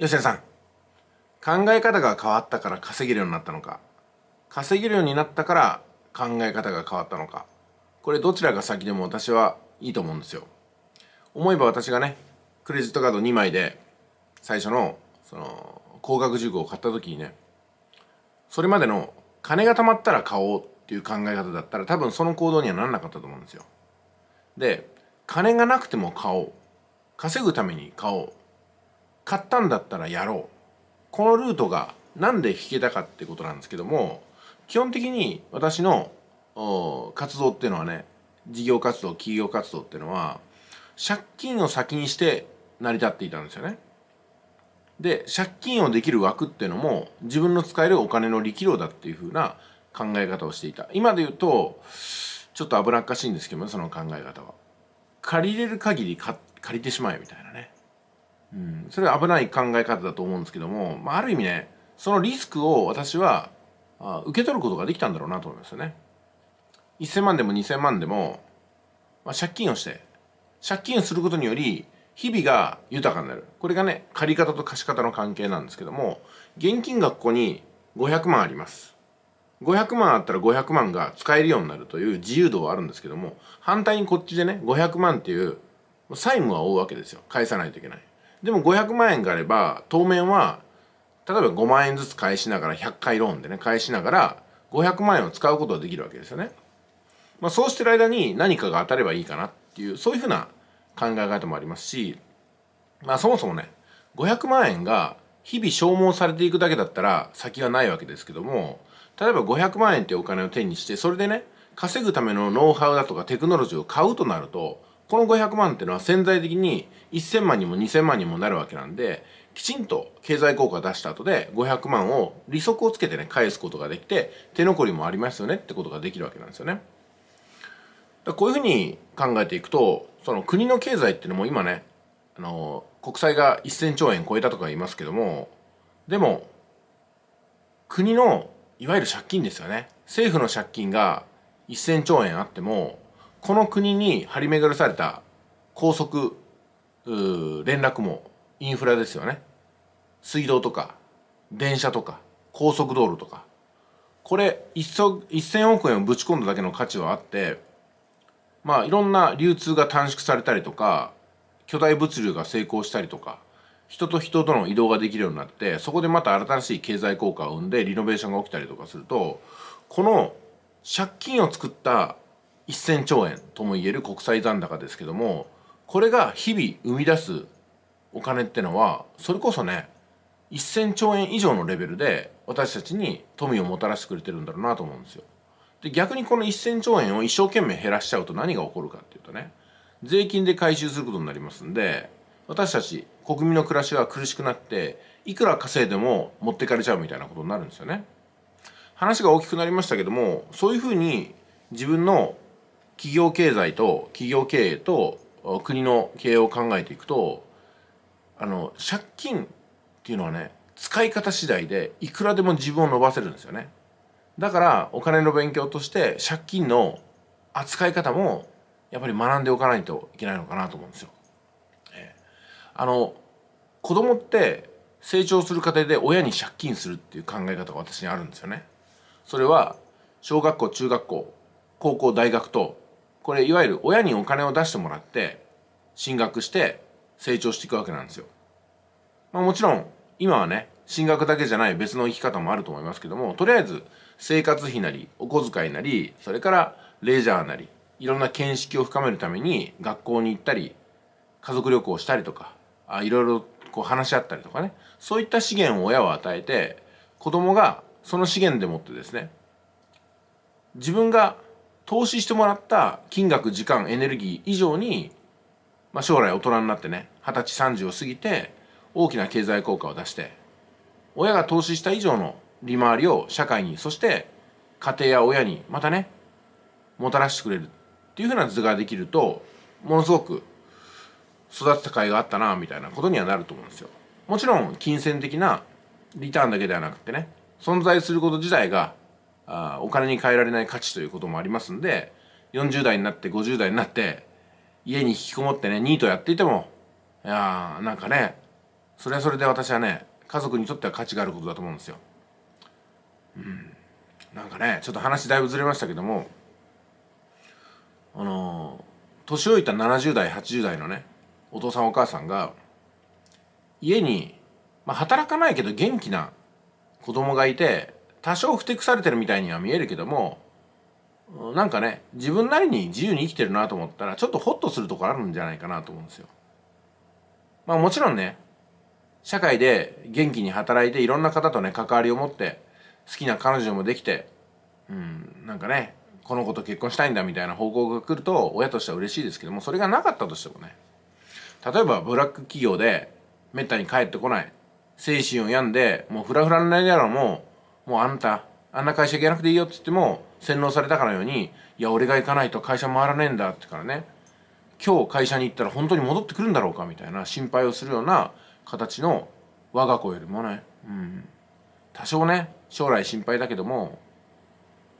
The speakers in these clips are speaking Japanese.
吉田さん考え方が変わったから稼げるようになったのか稼げるようになったから考え方が変わったのかこれどちらが先でも私はいいと思うんですよ思えば私がねクレジットカード2枚で最初のその高額塾を買った時にねそれまでの金が貯まったら買おうっていう考え方だったら多分その行動にはならなかったと思うんですよで金がなくても買おう稼ぐために買おう買ったんだったらやろうこのルートが何で弾けたかってことなんですけども基本的に私の活動っていうのはね事業活動企業活動っていうのは借金を先にして成り立っていたんですよね。で借金をできる枠っていうのも自分の使えるお金の力量だっていうふうな考え方をしていた今で言うとちょっと危なっかしいんですけどもその考え方は借りれる限り借りてしまえみたいなねうん、それは危ない考え方だと思うんですけども、まあ、ある意味ねそのリスクを私はあ受け取ることができたんだろうなと思いますよね。1000万でも2000万でも、まあ、借金をして借金をすることにより日々が豊かになるこれがね借方と貸方の関係なんですけども現金がここに500万あります500万あったら500万が使えるようになるという自由度はあるんですけども反対にこっちでね500万っていう債務は負うわけですよ返さないといけないでも500万円があれば当面は例えば5万円ずつ返しながら100回ローンでね返しながら500万円を使うことができるわけですよね。まあ、そうしてる間に何かが当たればいいかなっていうそういうふうな考え方もありますし、まあ、そもそもね500万円が日々消耗されていくだけだったら先がないわけですけども例えば500万円ってお金を手にしてそれでね稼ぐためのノウハウだとかテクノロジーを買うとなるとこの500万っていうのは潜在的に1000万にも2000万にもなるわけなんで、きちんと経済効果出した後で500万を利息をつけてね、返すことができて、手残りもありますよねってことができるわけなんですよね。だこういうふうに考えていくと、その国の経済っていうのも今ね、あの、国債が1000兆円超えたとか言いますけども、でも、国のいわゆる借金ですよね。政府の借金が1000兆円あっても、この国に張り巡らされた高速連絡もインフラですよね水道とか電車とか高速道路とかこれ1,000億円をぶち込んだだけの価値はあってまあいろんな流通が短縮されたりとか巨大物流が成功したりとか人と人との移動ができるようになってそこでまた新しい経済効果を生んでリノベーションが起きたりとかするとこの借金を作った1000兆円ともいえる国債残高ですけどもこれが日々生み出すお金ってのはそれこそね1,000兆円以上のレベルで私たちに富をもたらしてくれてるんだろうなと思うんですよ。で逆にこの1,000兆円を一生懸命減らしちゃうと何が起こるかっていうとね税金で回収することになりますんで私たち国民の暮らしが苦しくなっていくら稼いでも持ってかれちゃうみたいなことになるんですよね。話が大きくなりましたけどもそういうふうに自分の企業経済と企業経営と国の経営を考えていくとあの借金っていうのはね使い方次第でいくらでも自分を伸ばせるんですよねだからお金の勉強として借金の扱い方もやっぱり学んでおかないといけないのかなと思うんですよ。えー、あの子供って成長する過程で親に借金するっていう考え方が私にあるんですよね。それは小学校中学校高校大学とこれいわゆる親にお金を出してもらって進学して成長していくわけなんですよ。まあ、もちろん今はね進学だけじゃない別の生き方もあると思いますけどもとりあえず生活費なりお小遣いなりそれからレジャーなりいろんな見識を深めるために学校に行ったり家族旅行したりとかあいろいろこう話し合ったりとかねそういった資源を親は与えて子供がその資源でもってですね自分が投資してもらった金額、時間、エネルギー以上に、まあ、将来大人になってね、二十歳、30を過ぎて、大きな経済効果を出して、親が投資した以上の利回りを社会に、そして家庭や親に、またね、もたらしてくれるっていうふうな図ができると、ものすごく育てた甲斐があったな、みたいなことにはなると思うんですよ。もちろん、金銭的なリターンだけではなくてね、存在すること自体があお金に換えられない価値ということもありますんで40代になって50代になって家に引きこもってねニートやっていてもいやーなんかねそれはそれで私はね家族にとっては価値があることだと思うんですよ。うん、なんかねちょっと話だいぶずれましたけどもあのー、年老いた70代80代のねお父さんお母さんが家に、まあ、働かないけど元気な子供がいて多少ふてくされてるみたいには見えるけどもなんかね自分なりに自由に生きてるなと思ったらちょっとホッとするとこあるんじゃないかなと思うんですよ。まあもちろんね社会で元気に働いていろんな方とね関わりを持って好きな彼女もできてうんなんかねこの子と結婚したいんだみたいな方向が来ると親としては嬉しいですけどもそれがなかったとしてもね例えばブラック企業でめったに帰ってこない精神を病んでもうフラフラになりながらももうあなたあんな会社行けなくていいよって言っても洗脳されたかのようにいや俺が行かないと会社回らねえんだってからね今日会社に行ったら本当に戻ってくるんだろうかみたいな心配をするような形の我が子よりもね、うん、多少ね将来心配だけども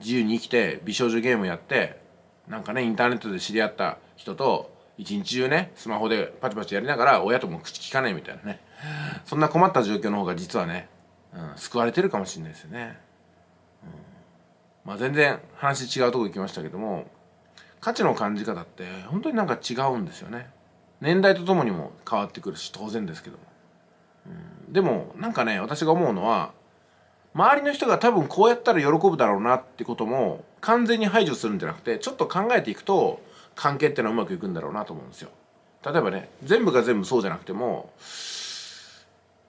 自由に生きて美少女ゲームやってなんかねインターネットで知り合った人と一日中ねスマホでパチパチやりながら親とも口聞かねえみたいなねそんな困った状況の方が実はねうん、救われてるかもしれないですよね。うん、まあ、全然話違うとこ行きましたけども価値の感じ方って本当になんか違うんですよね。年代とともにも変わってくるし当然ですけども、うん、でもなんかね私が思うのは周りの人が多分こうやったら喜ぶだろうなってことも完全に排除するんじゃなくてちょっと考えていくと関係ってのはうまくいくんだろうなと思うんですよ。例えばね全部が全部そうじゃなくても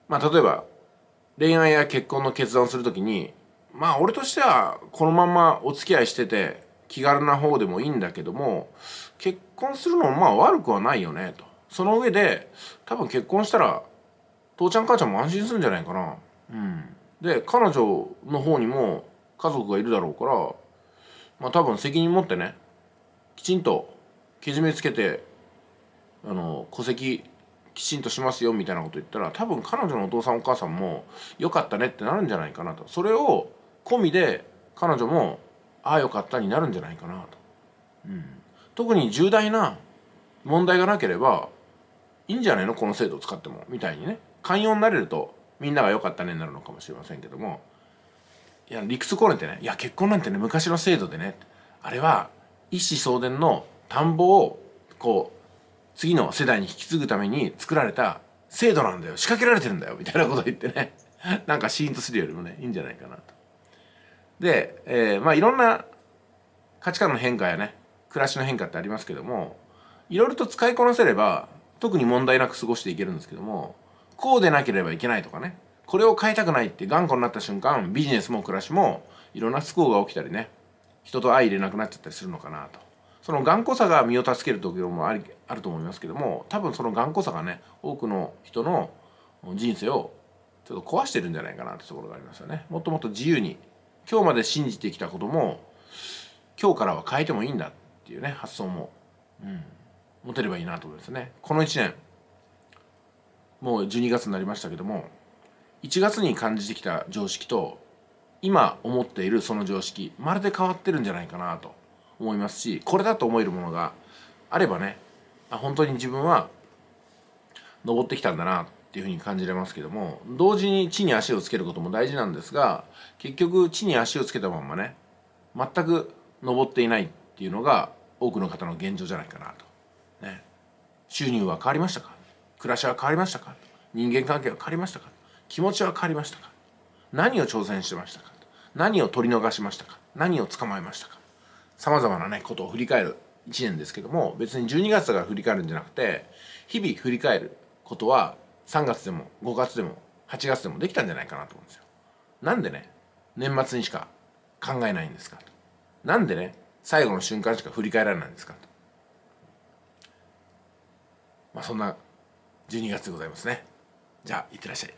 まあ例えば恋愛や結婚の決断をする時にまあ俺としてはこのままお付き合いしてて気軽な方でもいいんだけども結婚するのもまあ悪くはないよねとその上で多分結婚したら父ちゃん母ちゃんも安心するんじゃないかなうんで彼女の方にも家族がいるだろうからまあ多分責任持ってねきちんとけじめつけてあの戸籍きちんとしますよみたいなこと言ったら多分彼女のお父さんお母さんもよかったねってなるんじゃないかなとそれを込みで彼女もああよかったになるんじゃないかなと、うん、特に重大な問題がなければいいんじゃないのこの制度を使ってもみたいにね寛容になれるとみんながよかったねになるのかもしれませんけどもいや理屈こねてねいや結婚なんてね昔の制度でねあれは一子相伝の田んぼをこう次の世代に引き継ぐために作られた制度なんだよ仕掛けられてるんだよみたいなこと言ってね なんかシーンとするよりもねいいんじゃないかなと。で、えー、まあいろんな価値観の変化やね暮らしの変化ってありますけどもいろいろと使いこなせれば特に問題なく過ごしていけるんですけどもこうでなければいけないとかねこれを変えたくないって頑固になった瞬間ビジネスも暮らしもいろんな不幸が起きたりね人と相入れなくなっちゃったりするのかなと。その頑固さが身を助ける時もありあると思いますけども多分その頑固さがね多くの人の人生をちょっと壊してるんじゃないかなってところがありますよね。もっともっと自由に今日まで信じてきたことも今日からは変えてもいいんだっていうね発想も、うん、持てればいいなと思いますね。この1年もう12月になりましたけども1月に感じてきた常識と今思っているその常識まるで変わってるんじゃないかなと思いますしこれだと思えるものがあればねあ本当に自分は登ってきたんだなっていうふうに感じれますけども同時に地に足をつけることも大事なんですが結局地に足をつけたまんまね全く登っていないっていうのが多くの方の現状じゃないかなと。ね、収入は変わりましたか暮らしは変わりましたか人間関係は変わりましたか気持ちは変わりましたか何を挑戦してましたか何を取り逃しましたか何を捕まえましたかさまざまなねことを振り返る1年ですけども別に12月だから振り返るんじゃなくて日々振り返ることは3月でも5月でも8月でもできたんじゃないかなと思うんですよ。なんでね年末にしか考えないんですかと。なんでね最後の瞬間しか振り返らないんですかと。まあそんな12月でございますね。じゃあいってらっしゃい。